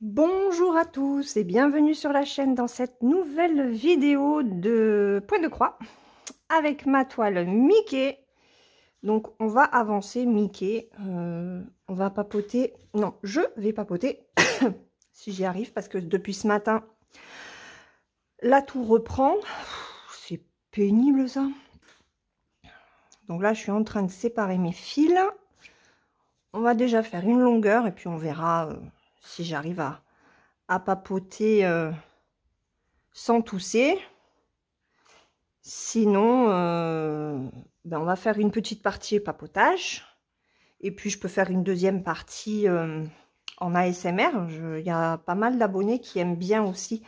Bonjour à tous et bienvenue sur la chaîne dans cette nouvelle vidéo de Point de Croix avec ma toile Mickey. Donc on va avancer Mickey, euh, on va papoter, non je vais papoter si j'y arrive parce que depuis ce matin là tout reprend, c'est pénible ça. Donc là, je suis en train de séparer mes fils. On va déjà faire une longueur et puis on verra euh, si j'arrive à, papoter euh, sans tousser. Sinon, euh, ben, on va faire une petite partie papotage. Et puis, je peux faire une deuxième partie en ASMR. Il y a pas mal d'abonnés qui aiment bien aussi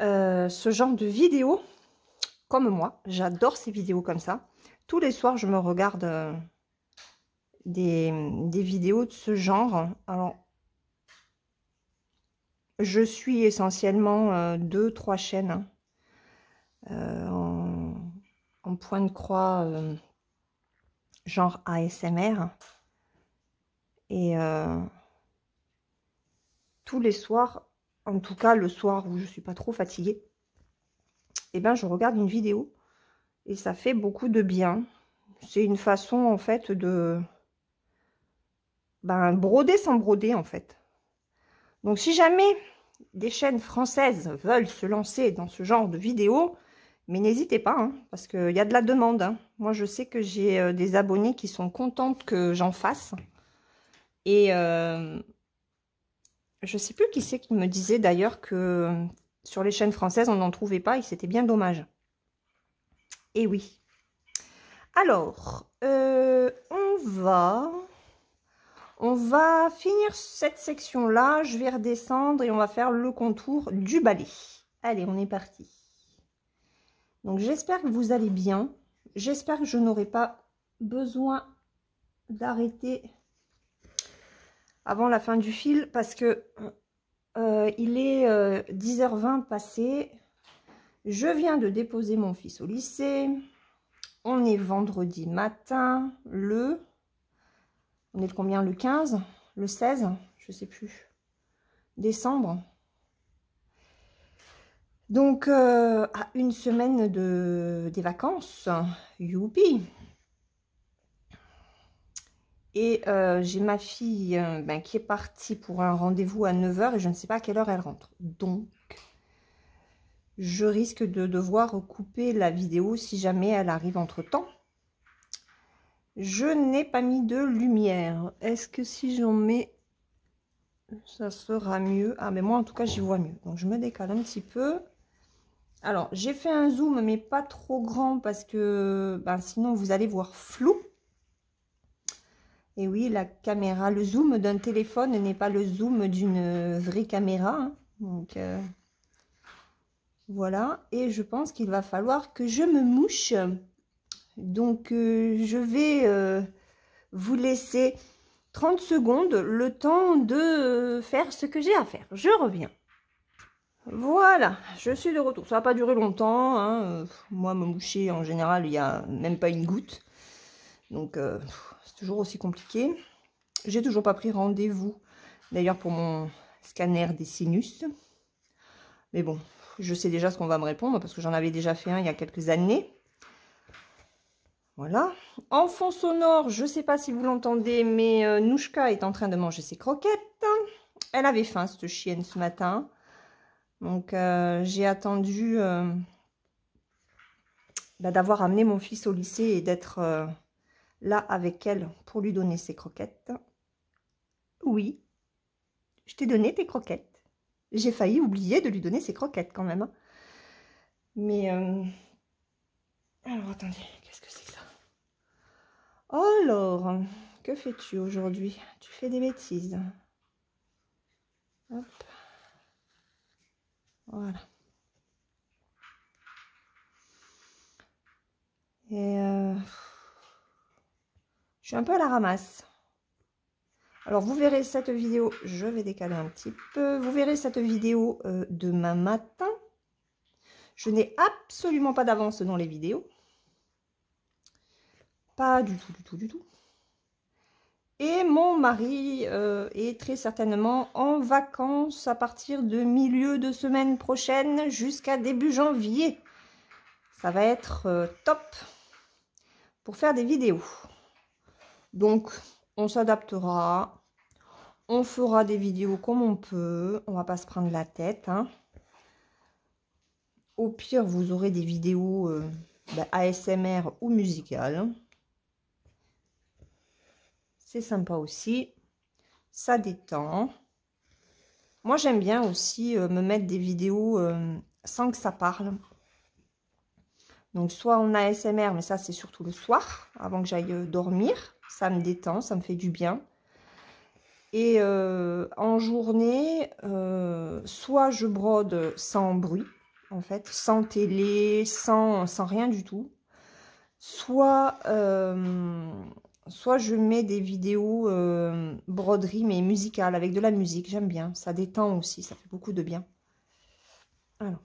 ce genre de vidéos, comme moi. J'adore ces vidéos comme ça tous les soirs, je me regarde euh, des, vidéos de ce genre. Alors, je suis essentiellement euh, deux, trois chaînes hein, euh, en, point de croix genre ASMR. Et tous les soirs, en tout cas le soir où je suis pas trop fatiguée, eh ben, je regarde une vidéo et ça fait beaucoup de bien. C'est une façon en fait de ben, broder sans broder en fait. Donc si jamais des chaînes françaises veulent se lancer dans ce genre de vidéos, mais n'hésitez pas, hein, parce qu'il y a de la demande. Hein. Moi, je sais que j'ai euh, des abonnés qui sont contentes que j'en fasse. Et euh, je sais plus qui c'est qui me disait d'ailleurs que sur les chaînes françaises, on n'en trouvait pas et c'était bien dommage. Et eh oui. Alors, euh, on va... On va finir cette section-là. Je vais redescendre et on va faire le contour du balai. Allez, on est parti. Donc, j'espère que vous allez bien. J'espère que je n'aurai pas besoin d'arrêter avant la fin du fil parce que euh, il est 10h20 euh, passé. Je viens de déposer mon fils au lycée. On est vendredi matin, le... On est combien Le 15 Le 16 Je ne sais plus. Décembre. Donc, euh, à une semaine de, des vacances, youpi Et euh, j'ai ma fille euh, ben, qui est partie pour un rendez-vous à 9h et je ne sais pas à quelle heure elle rentre. Donc, je risque de devoir couper la vidéo si jamais elle arrive entre temps. Je n'ai pas mis de lumière. Est-ce que si j'en mets, ça sera mieux Ah, mais moi, en tout cas, j'y vois mieux. Donc, je me décale un petit peu. Alors, j'ai fait un zoom, mais pas trop grand, parce que ben, sinon, vous allez voir flou. Et oui, la caméra, le zoom d'un téléphone n'est pas le zoom d'une vraie caméra. Hein. Donc... Euh, voilà, et je pense qu'il va falloir que je me mouche. Donc, euh, je vais euh, vous laisser 30 secondes le temps de euh, faire ce que j'ai à faire. Je reviens. Voilà, je suis de retour. Ça n'a pas duré longtemps. Hein. Moi, me moucher, en général, il n'y a même pas une goutte. Donc, c'est toujours aussi compliqué. J'ai toujours pas pris rendez-vous, d'ailleurs, pour mon scanner des sinus. Mais bon, je sais déjà ce qu'on va me répondre parce que j'en avais déjà fait un il y a quelques années. Voilà. En fond sonore, je ne sais pas si vous l'entendez, mais euh, Nouchka est en train de manger ses croquettes. Elle avait faim, cette chienne, ce matin. Donc, euh, j'ai attendu euh, bah, d'avoir amené mon fils au lycée et d'être là avec elle pour lui donner ses croquettes. Oui, je t'ai donné tes croquettes. J'ai failli oublier de lui donner ses croquettes quand même. Hein. Mais... Euh, alors, attendez, qu'est-ce que c'est ça Alors, que fais-tu aujourd'hui Tu fais des bêtises. Hop. Voilà. Et... Euh, je suis un peu à la ramasse. Alors, vous verrez cette vidéo, je vais décaler un petit peu, vous verrez cette vidéo euh, demain matin. Je n'ai absolument pas d'avance dans les vidéos. Pas du tout, du tout, du tout. Et mon mari euh, est très certainement en vacances à partir de milieu de semaine prochaine jusqu'à début janvier. Ça va être euh, top pour faire des vidéos. Donc, on s'adaptera, on fera des vidéos comme on peut, on va pas se prendre la tête. Hein. Au pire, vous aurez des vidéos euh, ASMR bah, ou musicales. C'est sympa aussi, ça détend. Moi, j'aime bien aussi euh, me mettre des vidéos euh, sans que ça parle. Donc, soit en ASMR, mais ça, c'est surtout le soir, avant que j'aille dormir ça me détend, ça me fait du bien. Et euh, en journée, euh, soit je brode sans bruit, en fait, sans télé, sans, sans rien du tout. Soit, euh, soit je mets des vidéos broderie, mais musicales, avec de la musique. J'aime bien, ça détend aussi, ça fait beaucoup de bien. Alors,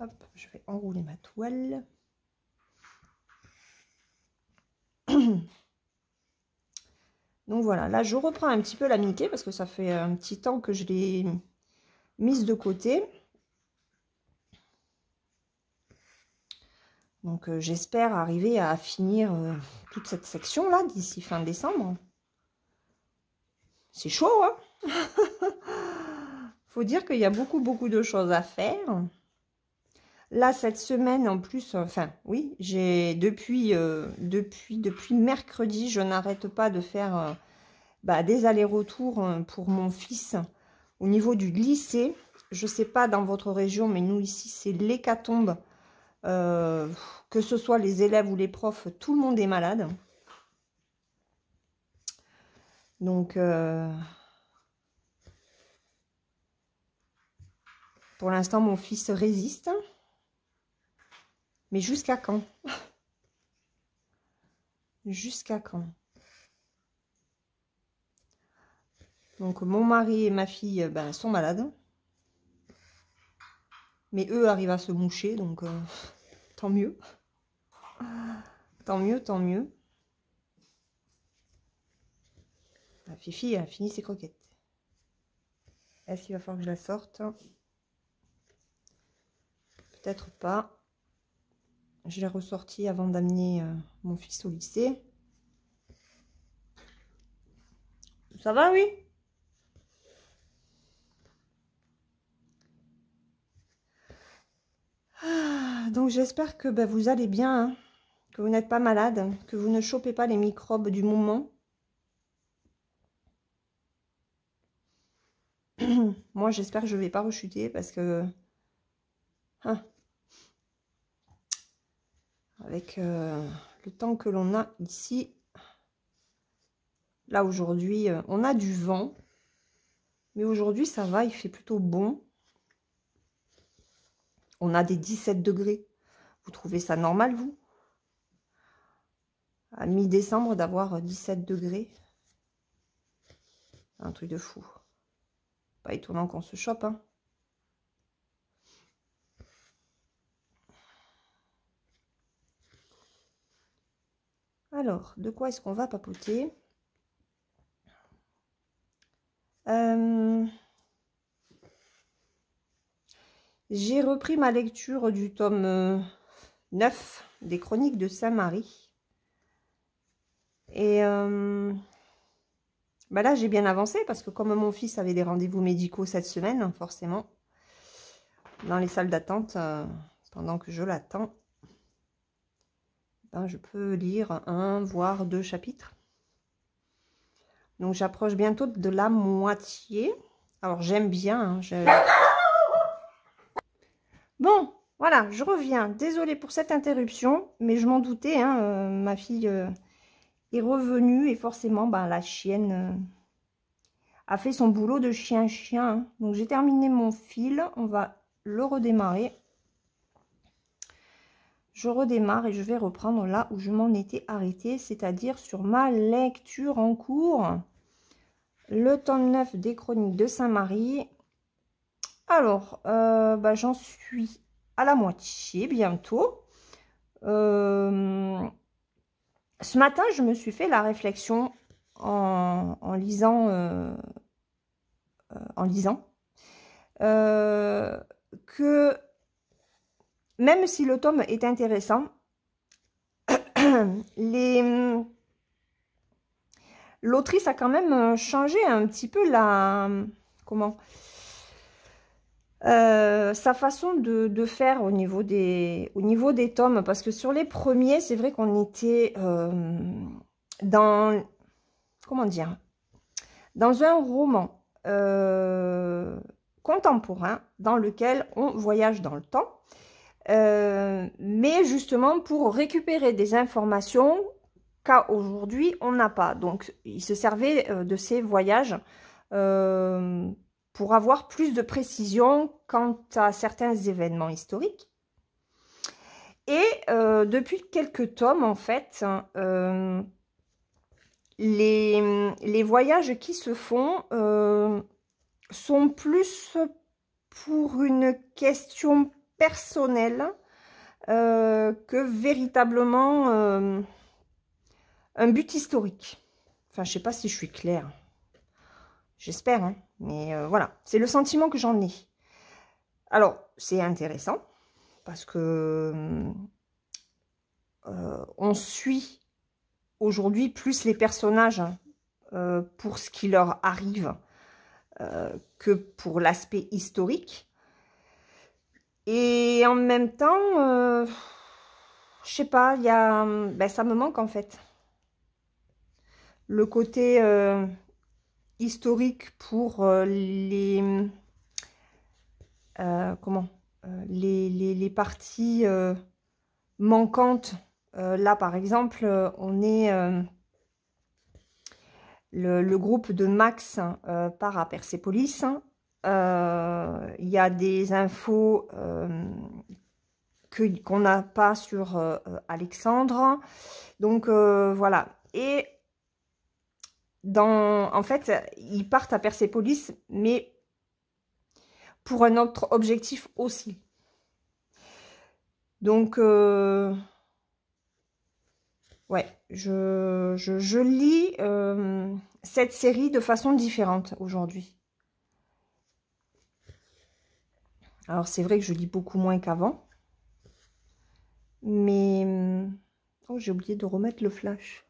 hop, je vais enrouler ma toile. Donc voilà, là je reprends un petit peu la Mickey parce que ça fait un petit temps que je l'ai mise de côté. Donc euh, j'espère arriver à finir euh, toute cette section là d'ici fin décembre. C'est chaud, hein Faut dire qu'il y a beaucoup beaucoup de choses à faire. Là, cette semaine, en plus, enfin, oui, j'ai depuis, euh, depuis, depuis mercredi, je n'arrête pas de faire euh, bah, des allers-retours euh, pour mon fils au niveau du lycée. Je ne sais pas dans votre région, mais nous, ici, c'est l'hécatombe. que ce soit les élèves ou les profs, tout le monde est malade. Donc, pour l'instant, mon fils résiste. Mais jusqu'à quand Jusqu'à quand Donc, mon mari et ma fille euh, ben, sont malades. Mais eux arrivent à se moucher, donc euh, tant mieux. Tant mieux, tant mieux. La Fifi a fini ses croquettes. Est-ce qu'il va falloir que je la sorte Peut-être pas. Je l'ai ressorti avant d'amener euh, mon fils au lycée. Ça va, oui ah, Donc j'espère que bah, vous allez bien, hein. que vous n'êtes pas malade, que vous ne chopez pas les microbes du moment. Moi j'espère que je ne vais pas rechuter parce que... Hein, avec euh, le temps que l'on a ici. Là, aujourd'hui, euh, on a du vent. Mais aujourd'hui, ça va, il fait plutôt bon. On a des 17 degrés. Vous trouvez ça normal, vous À mi-décembre, d'avoir 17 euh, degrés Un truc de fou. Pas étonnant qu'on se chope, hein Alors, de quoi est-ce qu'on va papoter euh, J'ai repris ma lecture du tome 9 euh, des Chroniques de Saint-Marie. Et euh, bah là, j'ai bien avancé parce que comme mon fils avait des rendez-vous médicaux cette semaine, forcément, dans les salles d'attente, pendant que je l'attends, ben, je peux lire un, voire deux chapitres. Donc j'approche bientôt de la moitié. Alors j'aime bien. Hein, bon, voilà, je reviens. Désolée pour cette interruption, mais je m'en doutais. Hein, euh, ma fille euh, est revenue et forcément, ben, la chienne euh, a fait son boulot de chien-chien. Donc j'ai terminé mon fil. On va le redémarrer je redémarre et je vais reprendre là où je m'en étais arrêtée, c'est-à-dire sur ma lecture en cours, le temps 9 des chroniques de Saint-Marie. Alors, euh, bah, j'en suis à la moitié bientôt. Euh, ce matin, je me suis fait la réflexion en, lisant, en lisant euh, que même si le tome est intéressant, L'autrice a quand même euh, changé un petit peu la... Comment euh, sa façon de, faire au niveau, des, au niveau des tomes. Parce que sur les premiers, c'est vrai qu'on était euh, dans... Comment dire Dans un roman contemporain dans lequel on voyage dans le temps. Euh, mais justement pour récupérer des informations aujourd'hui, on n'a pas. Donc il se servait euh, de ces voyages euh, pour avoir plus de précision quant à certains événements historiques. Et depuis quelques tomes, en fait, les, les, voyages qui se font sont plus pour une question personnel euh, que véritablement euh, un but historique. Enfin, je ne sais pas si je suis claire. J'espère, hein. mais euh, voilà, c'est le sentiment que j'en ai. Alors, c'est intéressant parce que on suit aujourd'hui plus les personnages hein, pour ce qui leur arrive que pour l'aspect historique. Et en même temps, euh, je sais pas, y ben, ça me manque en fait. Le côté euh, historique pour euh, les, euh, comment, les, les, parties manquantes. là, par exemple, on est le, le, groupe de Max hein, par à Persépolis hein, euh, il y a des infos euh, qu'on n'a pas sur euh, Alexandre. Donc voilà. Et en fait, ils partent à Persepolis mais pour un autre objectif aussi. Donc, ouais, je, lis cette série de façon différente aujourd'hui. Alors c'est vrai que je lis beaucoup moins qu'avant. Mais... Hum, oh, j'ai oublié de remettre le flash.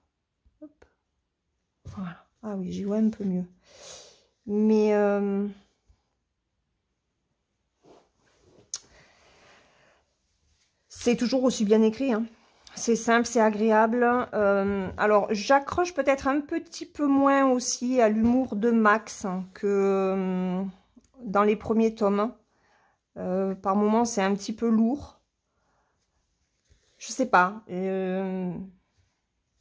Ah oui, j'y vois un peu mieux. Mais... Hum, c'est toujours aussi bien écrit. Hein. C'est simple, c'est agréable. Hum, alors, j'accroche peut-être un petit peu moins aussi à l'humour de Max hein, que dans les premiers tomes. Hein. Euh, par moments, c'est un petit peu lourd. Je sais pas. Euh,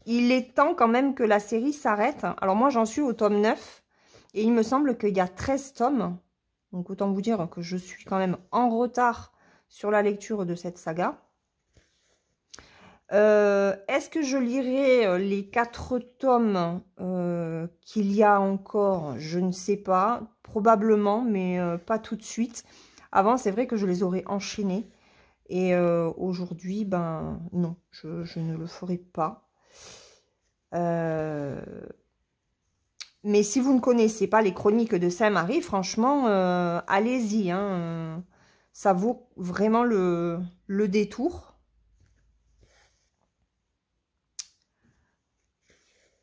il est temps quand même que la série s'arrête. Alors moi, j'en suis au tome 9. Et il me semble qu'il y a 13 tomes. Donc autant vous dire que je suis quand même en retard sur la lecture de cette saga. Euh, est-ce que je lirai les 4 tomes qu'il y a encore Je ne sais pas, probablement, mais pas tout de suite. Avant, c'est vrai que je les aurais enchaînés. Et euh, aujourd'hui, ben non, je, ne le ferai pas. Euh, mais si vous ne connaissez pas les chroniques de Saint-Marie, franchement, euh, allez-y. Hein. ça vaut vraiment le, détour.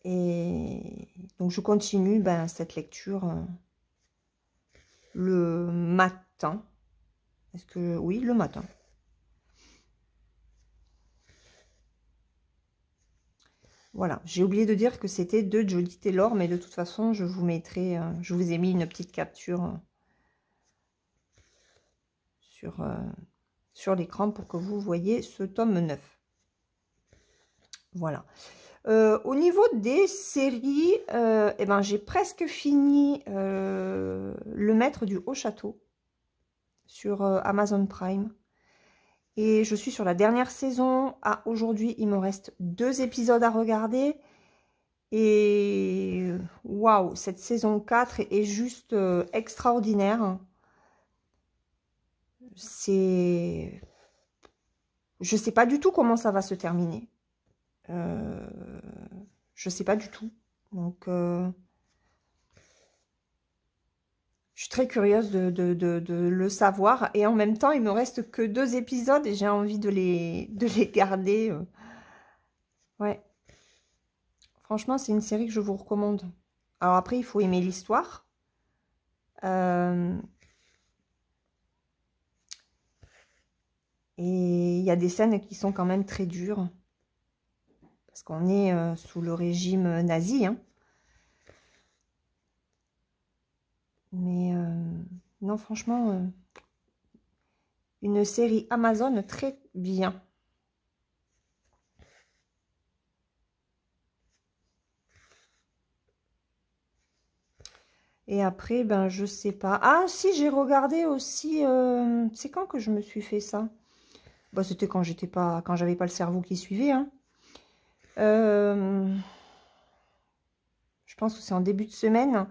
Et donc, je continue ben, cette lecture le matin. Est-ce que... Oui, le matin. Voilà, j'ai oublié de dire que c'était de Jodie Taylor, mais de toute façon, je vous mettrai, euh, je vous ai mis une petite capture euh, sur, euh, sur l'écran pour que vous voyez ce tome 9. Voilà. au niveau des séries, et eh ben, j'ai presque fini Le Maître du Haut Château sur euh, Amazon Prime. Et je suis sur la dernière saison. À aujourd'hui, il me reste deux épisodes à regarder. Et waouh, cette saison 4 est juste euh, extraordinaire. C'est... Je sais pas du tout comment ça va se terminer. Je euh, Je sais pas du tout. Donc... Je suis très curieuse de, le savoir. Et en même temps, il me reste que deux épisodes et j'ai envie de les, les garder. Euh, ouais. Franchement, c'est une série que je vous recommande. Alors après, il faut aimer l'histoire. Euh, et il y a des scènes qui sont quand même très dures. Parce qu'on est euh, sous le régime nazi. Hein. Mais euh, non, franchement, euh, une série Amazon très bien. Et après, ben, je sais pas. Ah, si, j'ai regardé aussi... Euh, c'est quand que je me suis fait ça bah, C'était quand j'étais pas, quand j'avais pas le cerveau qui suivait. Hein. je pense que c'est en début de semaine.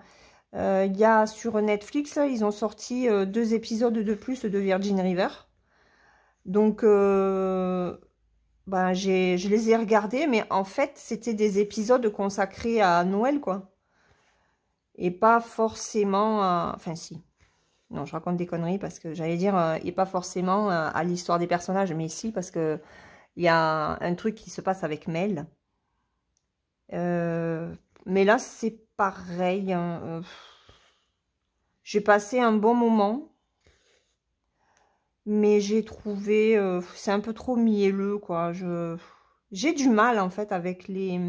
Euh, il y a sur Netflix, ils ont sorti euh, deux épisodes de plus de Virgin River. Donc, ben, je les ai regardés, mais en fait, c'était des épisodes consacrés à Noël, quoi. Et pas forcément à... Enfin, si. Non, je raconte des conneries parce que j'allais dire... et pas forcément à l'histoire des personnages, mais si, parce qu'il y a un truc qui se passe avec Mel. mais là, c'est pareil. Hein, euh, j'ai passé un bon moment. Mais j'ai trouvé... Euh, c'est un peu trop mielleux, quoi. Je... J'ai du mal, en fait, avec les,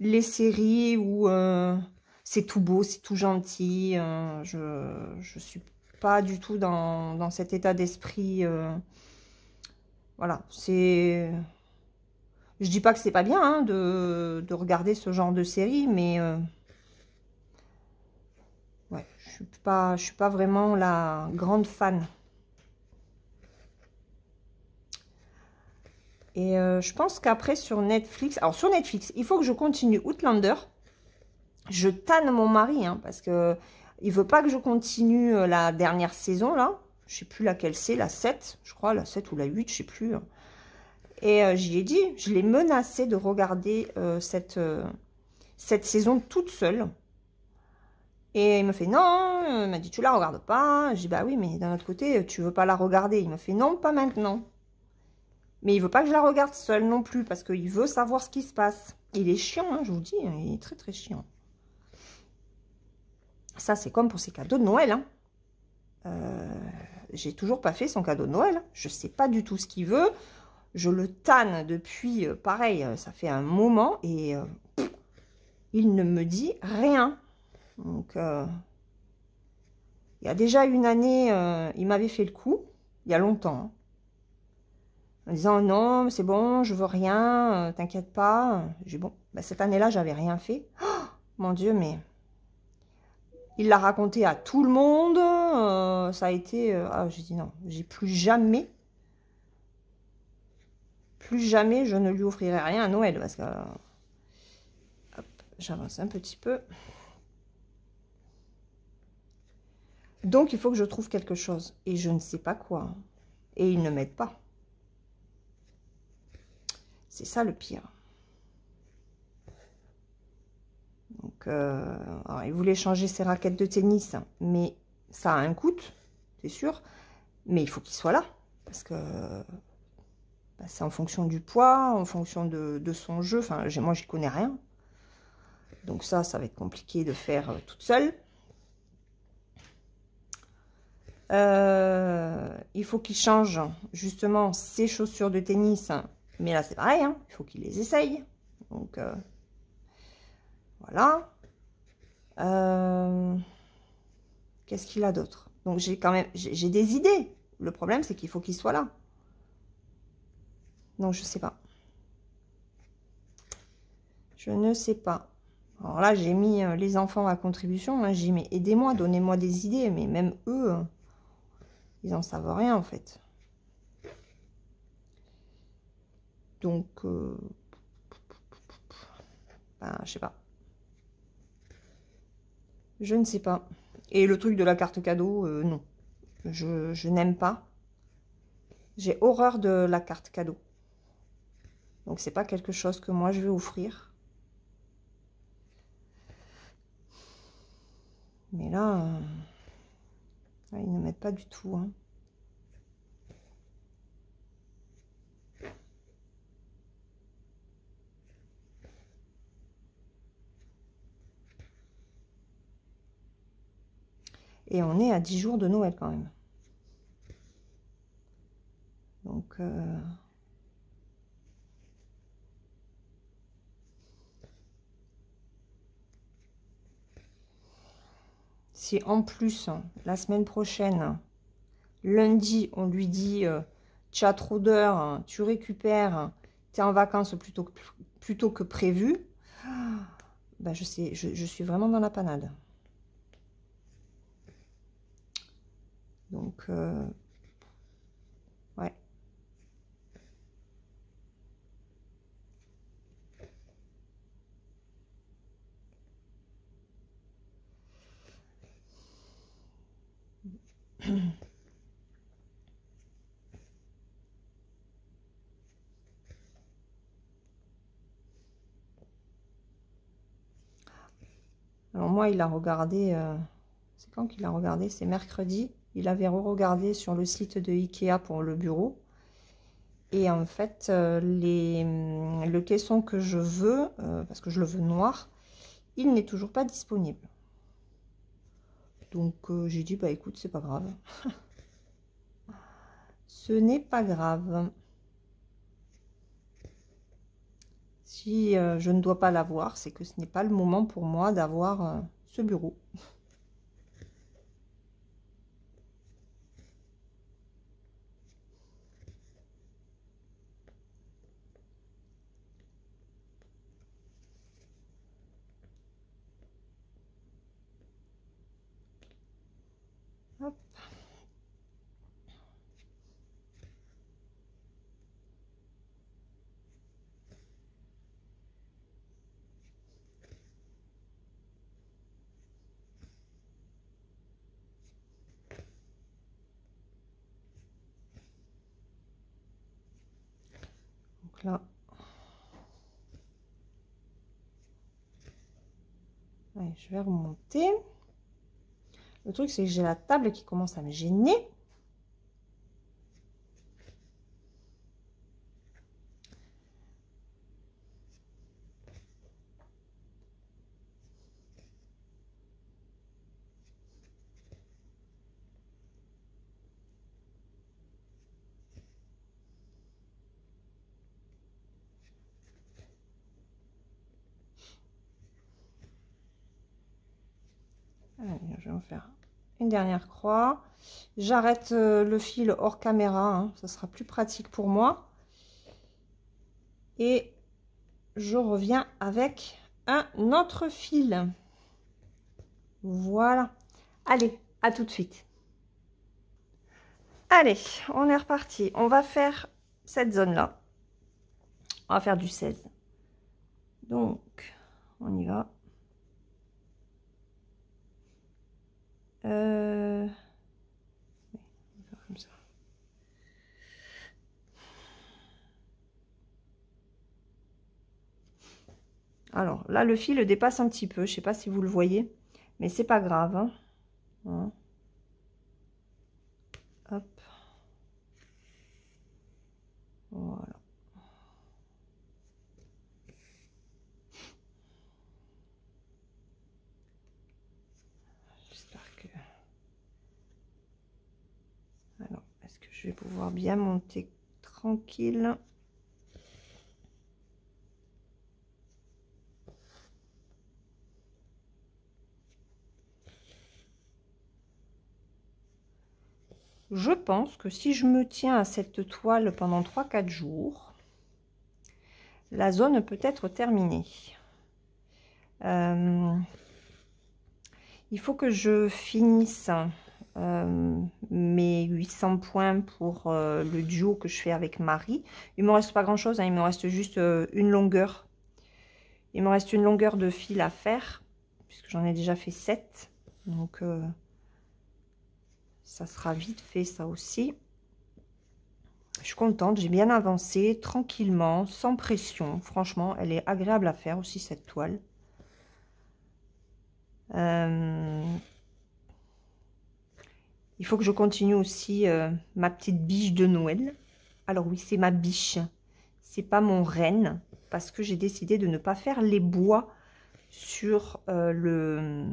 les séries où euh, c'est tout beau, c'est tout gentil. je suis pas du tout dans cet état d'esprit. voilà, c'est... Je dis pas que c'est pas bien hein, de, regarder ce genre de série, mais euh, je suis pas, je suis pas vraiment la grande fan. Et euh, je pense qu'après sur Netflix, alors sur Netflix, il faut que je continue Outlander. Je tanne mon mari hein, parce que il veut pas que je continue euh, la dernière saison là. Je sais plus laquelle c'est, la 7, je crois, la 7 ou la 8, je sais plus. Hein. Et euh, j'y ai dit, je l'ai menacé de regarder euh, euh, cette, saison toute seule. Et il me fait non, il m'a dit tu la regardes pas. J'ai dit bah oui, mais d'un autre côté, tu veux pas la regarder. Il me fait non, pas maintenant. Mais il veut pas que je la regarde seule non plus parce qu'il veut savoir ce qui se passe. Il est chiant, hein, je vous dis, hein, il est très très chiant. Ça, c'est comme pour ses cadeaux de Noël. Hein. J'ai toujours pas fait son cadeau de Noël. Je sais pas du tout ce qu'il veut je le tanne depuis, euh, pareil, euh, ça fait un moment, et euh, il ne me dit rien. Donc, il y a déjà une année, il m'avait fait le coup, il y a longtemps, hein. en disant « Non, c'est bon, je veux rien, t'inquiète pas. » J'ai bon, bah, cette année-là, j'avais rien fait. Oh, mon Dieu, mais... Il l'a raconté à tout le monde, ça a été... ah, j'ai dit non, j'ai plus jamais plus jamais je ne lui offrirai rien à Noël. Parce que... j'avance un petit peu. Donc, il faut que je trouve quelque chose. Et je ne sais pas quoi. Et il ne m'aide pas. C'est ça le pire. Donc, euh, il voulait changer ses raquettes de tennis, hein. mais ça a un coût, c'est sûr. Mais il faut qu'il soit là, parce que bah, c'est en fonction du poids, en fonction de, son jeu. Enfin, moi, j'y connais rien. Donc ça, ça va être compliqué de faire euh, toute seule. Euh, il faut qu'il change justement ses chaussures de tennis. Mais là, c'est pareil. Hein. il faut qu'il les essaye. Donc, euh, voilà. Qu'est-ce qu'il a d'autre Donc, j'ai quand même... J'ai des idées. Le problème, c'est qu'il faut qu'il soit là. Non, je ne sais pas. Je ne sais pas. Alors là, j'ai mis euh, les enfants à contribution. Hein. J'ai mis aidez-moi, donnez-moi des idées. Mais même eux, hein, ils n'en savent rien en fait. Donc, euh... ben, je sais pas. Je ne sais pas. Et le truc de la carte cadeau, euh, non. je n'aime pas. J'ai horreur de la carte cadeau. Donc c'est pas quelque chose que moi je vais offrir. Mais là, euh, ils ne mettent pas du tout. Hein. Et on est à 10 jours de Noël quand même. Donc... Euh, si en plus, la semaine prochaine, lundi, on lui dit euh, t'as tu tu récupères, tu es en vacances plutôt que, que prévu, ah, bah, je, sais, je, suis vraiment dans la panade. Donc, euh, Alors moi, il a regardé, euh, c'est quand qu'il a regardé C'est mercredi. Il avait re-regardé sur le site de Ikea pour le bureau. Et en fait, euh, les, le caisson que je veux, euh, parce que je le veux noir, il n'est toujours pas disponible. Donc euh, j'ai dit, bah écoute, c'est pas grave. Ce n'est pas grave. Si euh, je ne dois pas l'avoir, c'est que ce n'est pas le moment pour moi d'avoir euh, ce bureau. je vais remonter. Le truc, c'est que j'ai la table qui commence à me gêner. une dernière croix. J'arrête euh, le fil hors caméra, ce hein. ça sera plus pratique pour moi. Et je reviens avec un autre fil. Voilà. Allez, à tout de suite. Allez, on est reparti. On va faire cette zone-là. On va faire du 16. Donc, on y va. Euh, Alors là, le fil dépasse un petit peu. Je sais pas si vous le voyez, mais c'est pas grave. Hein. Hein. Hop. je vais pouvoir bien monter tranquille. Je pense que si je me tiens à cette toile pendant 3-4 jours, la zone peut être terminée. Euh, il faut que je finisse euh, mes 800 points pour euh, le duo que je fais avec Marie. Il ne me reste pas grand chose, hein. il me reste juste euh, une longueur. Il me reste une longueur de fil à faire, puisque j'en ai déjà fait 7. Donc ça sera vite fait ça aussi. Je suis contente, j'ai bien avancé, tranquillement, sans pression. Franchement, elle est agréable à faire aussi cette toile. Il faut que je continue aussi euh, ma petite biche de Noël. Alors oui, c'est ma biche. C'est pas mon renne parce que j'ai décidé de ne pas faire les bois sur euh, le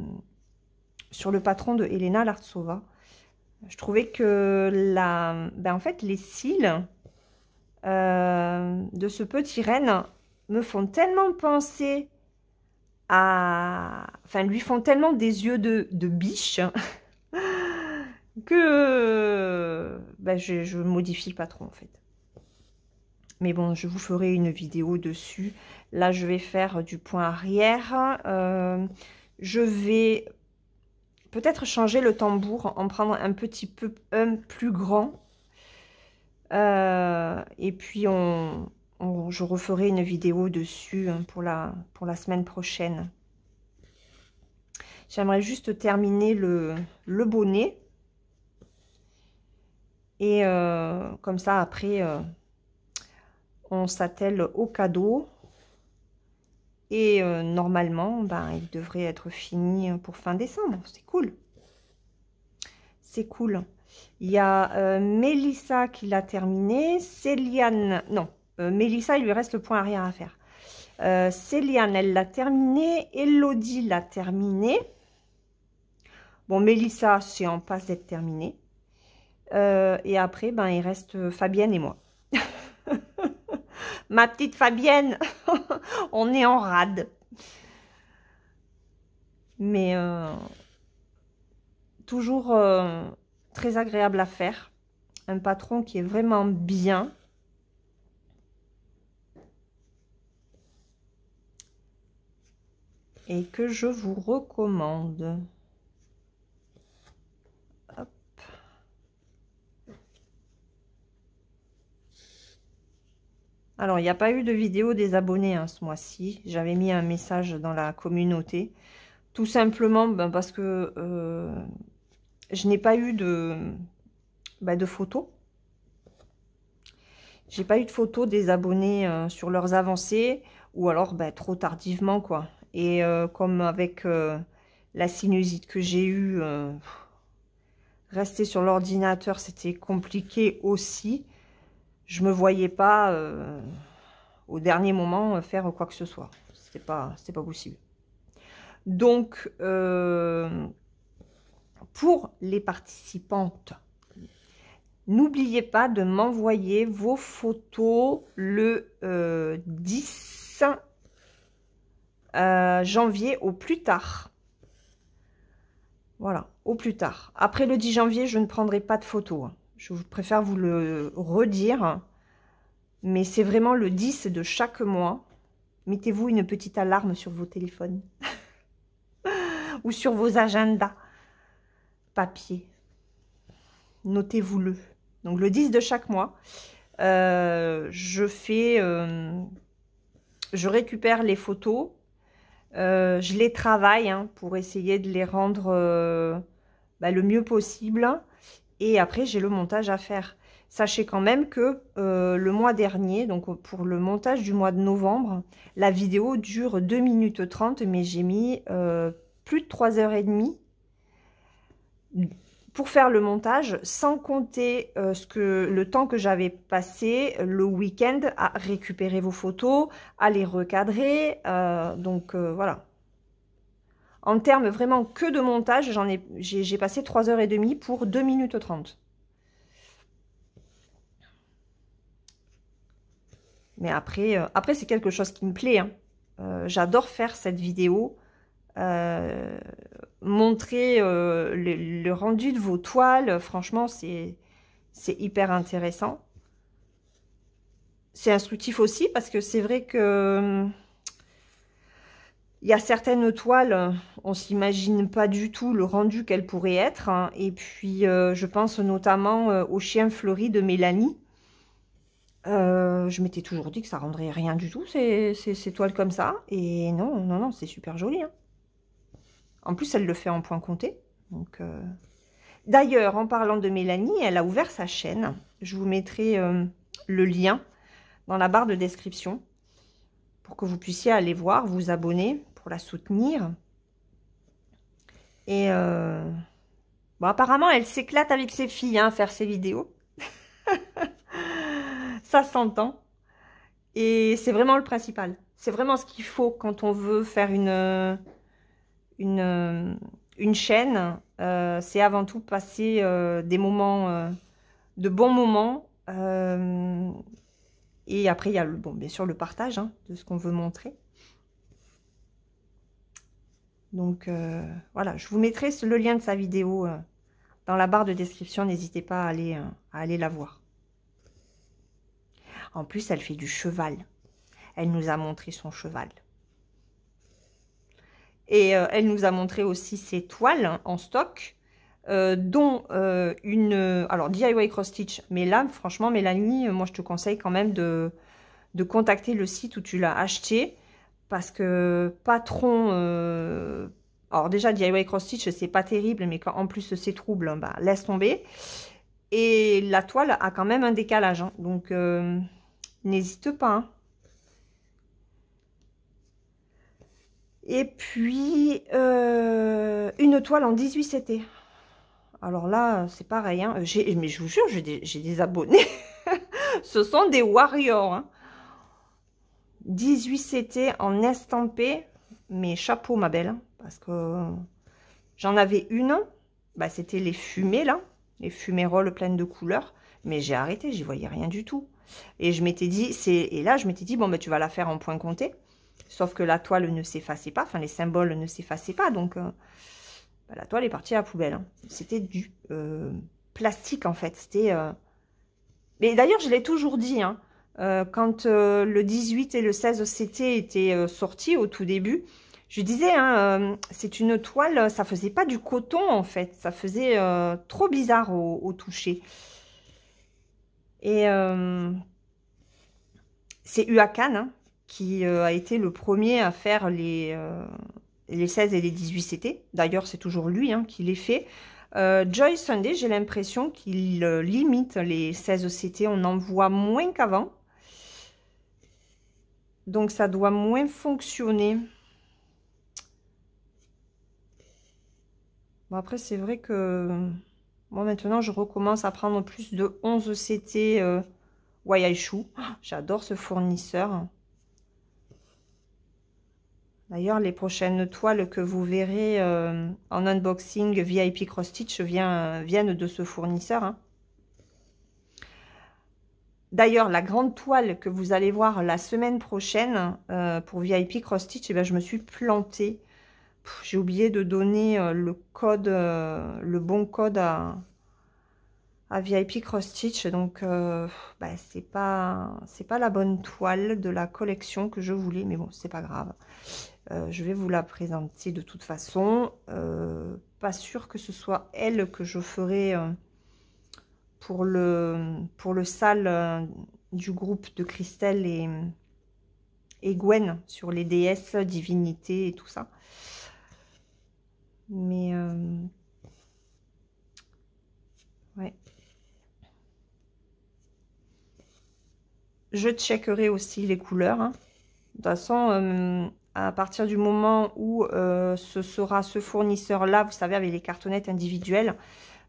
sur le patron de Elena Lartsova. Je trouvais que la, ben, en fait les cils euh, de ce petit renne me font tellement penser à, enfin lui font tellement des yeux de, de biche que euh, bah, je, modifie le patron en fait. Mais bon, je vous ferai une vidéo dessus. Là, je vais faire du point arrière. Euh, je vais peut-être changer le tambour, en prendre un petit peu plus grand. Euh, et puis, on, je referai une vidéo dessus hein, pour, la, pour la semaine prochaine. J'aimerais juste terminer le, le bonnet. Et euh, comme ça, après, euh, on s'attelle au cadeau. Et euh, normalement, ben, il devrait être fini pour fin décembre. C'est cool. C'est cool. Il y a Mélissa qui l'a terminé. Céliane, non, Mélissa, il lui reste le point arrière à faire. Céliane, elle l'a terminé. Elodie l'a terminé. Bon, Mélissa, c'est en passe d'être terminée. Euh, et après, ben, il reste euh, Fabienne et moi. Ma petite Fabienne, on est en rade. Mais euh, toujours très agréable à faire. Un patron qui est vraiment bien. Et que je vous recommande. Alors, il n'y a pas eu de vidéo des abonnés hein, ce mois-ci. J'avais mis un message dans la communauté. Tout simplement ben, parce que euh, je n'ai pas eu de, ben, de photos. J'ai pas eu de photos des abonnés euh, sur leurs avancées ou alors ben, trop tardivement quoi. Et euh, comme avec la sinusite que j'ai eue, rester sur l'ordinateur c'était compliqué aussi je me voyais pas euh, au dernier moment euh, faire quoi que ce soit. C'était pas, pas possible. Donc, euh, pour les participantes, n'oubliez pas de m'envoyer vos photos le 10 janvier au plus tard. Voilà, au plus tard. Après le 10 janvier, je ne prendrai pas de photos. Hein. Je préfère vous le redire. Mais c'est vraiment le 10 de chaque mois. Mettez-vous une petite alarme sur vos téléphones. Ou sur vos agendas. Papier. Notez-vous-le. Donc le 10 de chaque mois. Euh, je fais... Euh, je récupère les photos euh, je les travaille hein, pour essayer de les rendre bah, le mieux possible et après j'ai le montage à faire. Sachez quand même que euh, le mois dernier, donc pour le montage du mois de novembre, la vidéo dure 2 minutes 30, mais j'ai mis euh, plus de 3 heures et demie pour faire le montage, sans compter euh, ce que, le temps que j'avais passé le week-end à récupérer vos photos, à les recadrer. donc voilà. En termes vraiment que de montage, j'en ai, j'ai, passé 3h30 pour 2 minutes 30. Mais après, euh, après c'est quelque chose qui me plaît. Hein. Euh, j'adore faire cette vidéo, euh, montrer le, le, rendu de vos toiles. Franchement, c'est, c'est hyper intéressant. C'est instructif aussi parce que c'est vrai que hum, il y a certaines toiles, on s'imagine pas du tout le rendu qu'elles pourraient être. Hein. Et puis, euh, je pense notamment euh, au chien fleuri de Mélanie. Euh, je m'étais toujours dit que ça rendrait rien du tout, ces, ces, toiles comme ça. Et non, non, non, c'est super joli. Hein. En plus, elle le fait en point compté. D'ailleurs, en parlant de Mélanie, elle a ouvert sa chaîne. Je vous mettrai le lien dans la barre de description pour que vous puissiez aller voir, vous abonner, pour la soutenir. Et euh, bon, apparemment, elle s'éclate avec ses filles à hein, faire ses vidéos. ça s'entend. Et c'est vraiment le principal. C'est vraiment ce qu'il faut quand on veut faire une, une, une chaîne. Euh, c'est avant tout passer euh, des moments, de bons moments. et après, il y a, le, bon, bien sûr, le partage hein, de ce qu'on veut montrer. Donc euh, voilà, je vous mettrai le lien de sa vidéo euh, dans la barre de description. N'hésitez pas à aller, euh, à la voir. En plus, elle fait du cheval. Elle nous a montré son cheval. Et elle nous a montré aussi ses toiles en stock, dont une... alors, DIY Cross Stitch. Mais là, franchement, Mélanie, moi, je te conseille quand même de, de contacter le site où tu l'as acheté parce que patron... Euh, alors déjà, DIY cross-stitch, c'est pas terrible, mais quand en plus c'est trouble, hein, bah, laisse tomber. Et la toile a quand même un décalage, hein. donc euh, n'hésite pas. Hein. Et puis, euh, une toile en 18 CT. Alors là, c'est pareil, mais je vous jure, j'ai des, abonnés. Ce sont des warriors, 18 CT en estampé. mes chapeaux, ma belle. Hein, parce que j'en avais une. Bah, C'était les fumées, là. Les fumerolles pleines de couleurs. Mais j'ai arrêté, j'y voyais rien du tout. Et je m'étais dit, c'est et là, je m'étais dit, bon, bah, tu vas la faire en point compté. Sauf que la toile ne s'effaçait pas, enfin, les symboles ne s'effaçaient pas. Donc, euh, bah, la toile est partie à la poubelle. Hein. C'était du euh, plastique, en fait. C'était... Euh, mais d'ailleurs, je l'ai toujours dit, hein, euh, quand euh, le 18 et le 16 CT étaient euh, sortis au tout début, je disais, hein, c'est une toile, ça faisait pas du coton en fait, ça faisait trop bizarre au, toucher. Et c'est Huacan hein, qui a été le premier à faire les, 16 et les 18 CT. D'ailleurs, c'est toujours lui hein, qui les fait. Joy Sunday, j'ai l'impression qu'il limite les 16 CT. On en voit moins qu'avant. Donc, ça doit moins fonctionner. Bon, après, c'est vrai que... Moi, maintenant, je recommence à prendre plus de 11 CT euh, ah, J'adore ce fournisseur. D'ailleurs, les prochaines toiles que vous verrez euh, en unboxing VIP Cross Stitch viennent, de ce fournisseur. Hein. D'ailleurs, la grande toile que vous allez voir la semaine prochaine euh, pour VIP Cross Stitch, eh ben, je me suis plantée. J'ai oublié de donner euh, le code, euh, le bon code à, VIP Cross Stitch. Donc, bah, c'est pas, pas, la bonne toile de la collection que je voulais. Mais bon, c'est pas grave. je vais vous la présenter de toute façon. pas sûr que ce soit elle que je ferai pour le, pour le sale euh, du groupe de Christelle et, et Gwen sur les déesses, divinités et tout ça. Mais... Euh, ouais. Je checkerai aussi les couleurs. Hein. De toute façon, euh, à partir du moment où ce sera ce fournisseur-là, vous savez, avec les cartonnettes individuelles,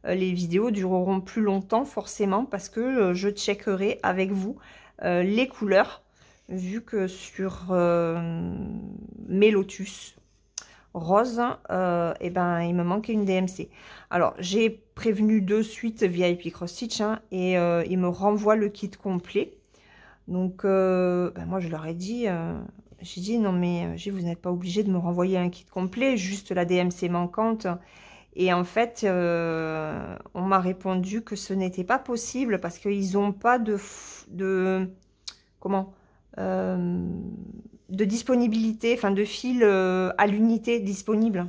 euh, les vidéos dureront plus longtemps forcément parce que euh, je checkerai avec vous euh, les couleurs vu que sur mes lotus rose, et eh ben il me manquait une DMC. Alors j'ai prévenu de suite VIP Cross Stitch hein, et il me renvoie le kit complet. Donc ben, moi je leur ai dit, j'ai dit non mais vous n'êtes pas obligé de me renvoyer un kit complet, juste la DMC manquante et en fait, euh, on m'a répondu que ce n'était pas possible parce qu'ils n'ont pas de, de comment euh, de disponibilité, enfin de fil euh, à l'unité disponible.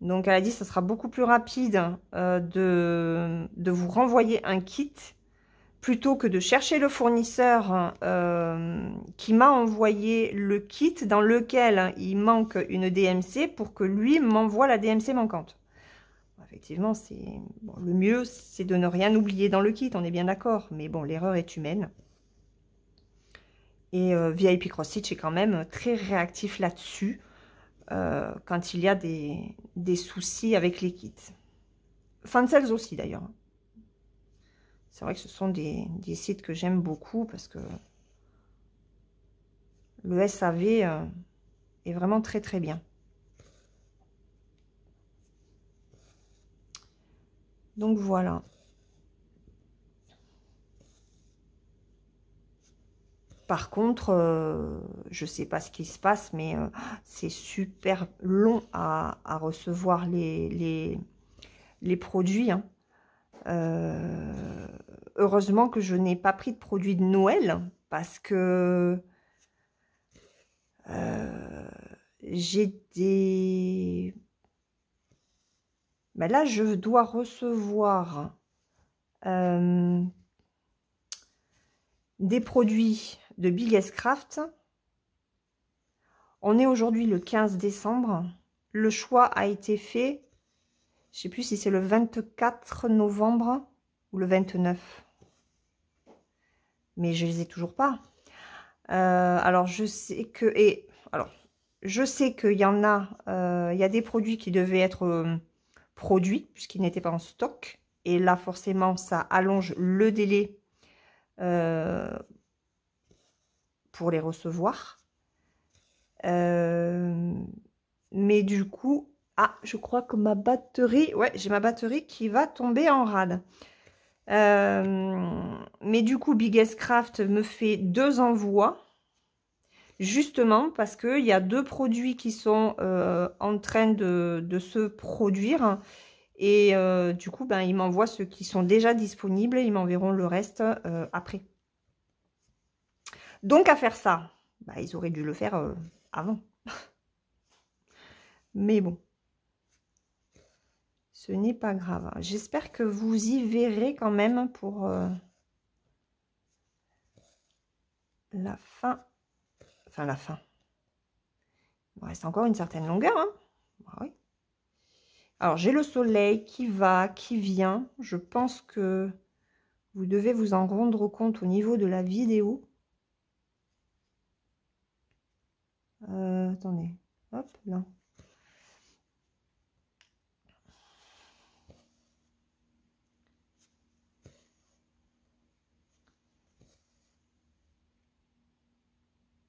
Donc elle a dit que ce sera beaucoup plus rapide de, de, vous renvoyer un kit plutôt que de chercher le fournisseur qui m'a envoyé le kit dans lequel il manque une DMC pour que lui m'envoie la DMC manquante effectivement, c'est le mieux, c'est de ne rien oublier dans le kit, on est bien d'accord. Mais bon, l'erreur est humaine. Et euh, VIP Cross est quand même très réactif là-dessus euh, quand il y a des, soucis avec les kits. Fansels aussi d'ailleurs. C'est vrai que ce sont des, des sites que j'aime beaucoup parce que le SAV euh, est vraiment très très bien. Donc voilà. Par contre, euh, je ne sais pas ce qui se passe, mais euh, c'est super long à, recevoir les, les, produits. Hein. Euh, heureusement que je n'ai pas pris de produits de Noël, parce que j'ai des bah là, je dois recevoir euh, des produits de Biggest Craft. On est aujourd'hui le 15 décembre. Le choix a été fait, je ne sais plus si c'est le 24 novembre ou le 29. Mais je ne les ai toujours pas. Euh, alors, je sais que... Et, alors, je sais qu'il y en a... Euh, il y a des produits qui devaient être produit, puisqu'il n'était pas en stock. Et là, forcément, ça allonge le délai euh, pour les recevoir. Euh, mais du coup, ah, je crois que ma batterie, ouais, j'ai ma batterie qui va tomber en rade. Euh, mais du coup, Biggest Craft me fait deux envois justement parce qu'il y a deux produits qui sont euh, en train de, se produire. Et euh, du coup, ben, ils m'envoient ceux qui sont déjà disponibles ils m'enverront le reste euh, après. Donc, à faire ça, ben, ils auraient dû le faire avant. Mais bon, ce n'est pas grave. J'espère que vous y verrez quand même pour la fin la fin. Il reste encore une certaine longueur. Hein. Bah Alors, j'ai le soleil qui va, qui vient. Je pense que vous devez vous en rendre compte au niveau de la vidéo. Euh, attendez. Hop, là.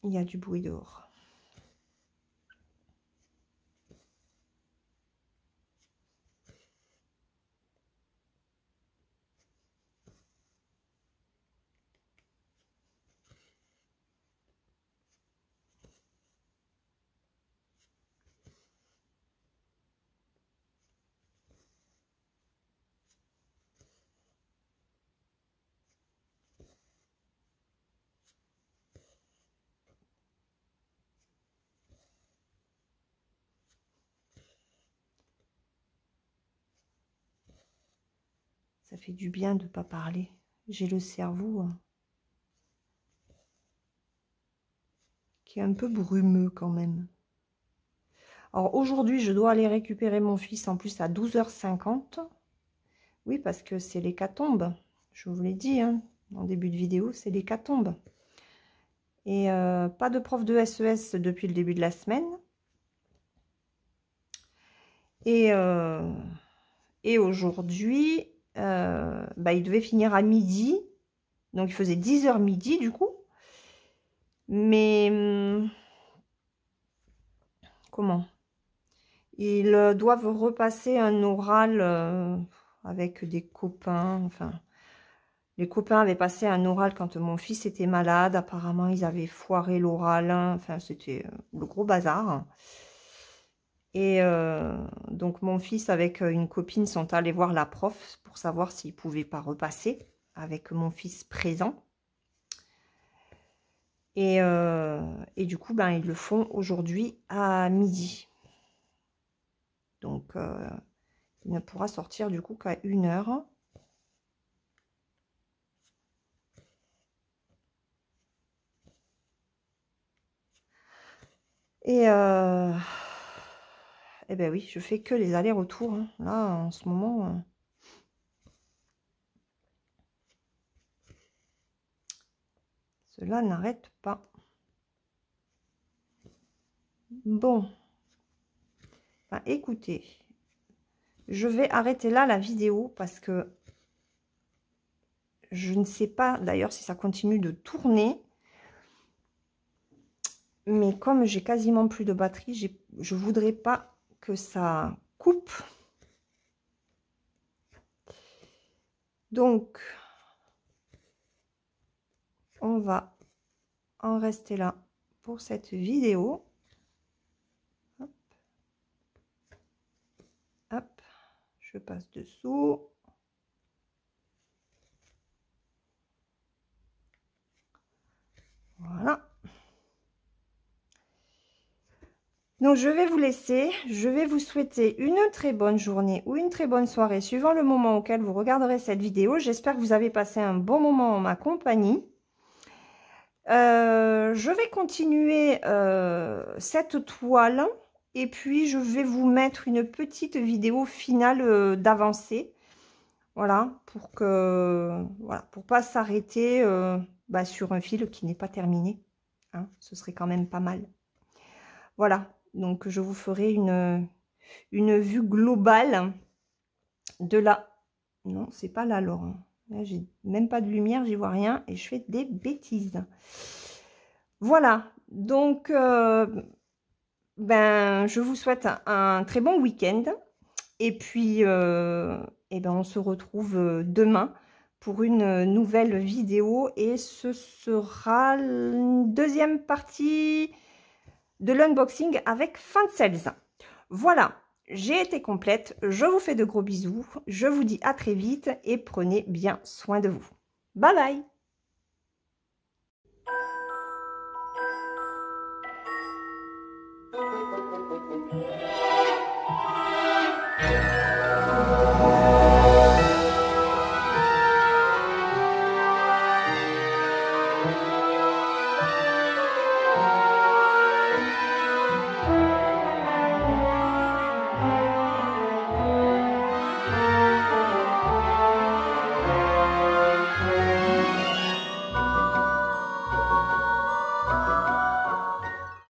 il y a du bruit dehors. du bien de ne pas parler. J'ai le cerveau hein, qui est un peu brumeux quand même. Alors aujourd'hui, je dois aller récupérer mon fils en plus à 12h50. Oui, parce que c'est l'hécatombe. Je vous l'ai dit hein, en début de vidéo, c'est l'hécatombe. Et euh, pas de prof de SES e depuis le début de la semaine. Et, euh, et aujourd'hui, euh, bah, il devait finir à midi. Donc, il faisait 10h midi, du coup. Mais... Hmm, comment Ils euh, doivent repasser un oral euh, avec des copains, enfin... Les copains avaient passé un oral quand mon fils était malade. Apparemment, ils avaient foiré l'oral. Hein. Enfin, c'était le gros bazar. Hein. Et euh, donc mon fils avec euh, une copine sont allés voir la prof pour savoir s'ils ne pouvaient pas repasser avec mon fils présent. Euh, et, du coup, ben, ils le font aujourd'hui à midi. Donc, il ne pourra sortir du coup qu'à une heure. Et eh ben oui, je fais que les allers-retours. Hein. Là, en ce moment... Euh. Cela n'arrête pas. Bon. Ben, écoutez, je vais arrêter là la vidéo parce que je ne sais pas d'ailleurs si ça continue de tourner. Mais comme j'ai quasiment plus de batterie, je ne voudrais pas que ça coupe. Donc, on va en rester là pour cette vidéo. Je passe dessous. Voilà. Donc, je vais vous laisser. Je vais vous souhaiter une très bonne journée ou une très bonne soirée, suivant le moment auquel vous regarderez cette vidéo. J'espère que vous avez passé un bon moment en ma compagnie. Euh, je vais continuer euh, cette toile et puis je vais vous mettre une petite vidéo finale euh, d'avancée. Voilà, pour que voilà, pour pas s'arrêter bah, sur un fil qui n'est pas terminé. Hein. ce serait quand même pas mal. Voilà, donc, je vous ferai une, vue globale de la... Non, c'est pas là, Laurent. Là, j'ai même pas de lumière, j'y vois rien et je fais des bêtises. Voilà, donc, euh, ben, je vous souhaite un, très bon week-end. Et puis, euh, eh ben, on se retrouve euh, demain pour une nouvelle vidéo. Et ce sera une deuxième partie de l'unboxing avec Fin de Voilà, j'ai été complète. Je vous fais de gros bisous. Je vous dis à très vite et prenez bien soin de vous. Bye bye